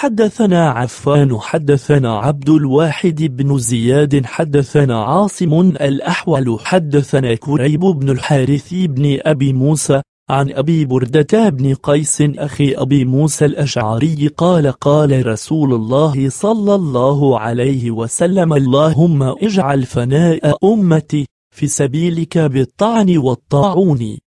حدثنا عفان حدثنا عبد الواحد بن زياد حدثنا عاصم الأحول حدثنا كريب بن الحارث بن أبي موسى عن أبي بردة بن قيس أخي أبي موسى الأشعري قال قال رسول الله صلى الله عليه وسلم اللهم اجعل فناء أمتي في سبيلك بالطعن والطاعون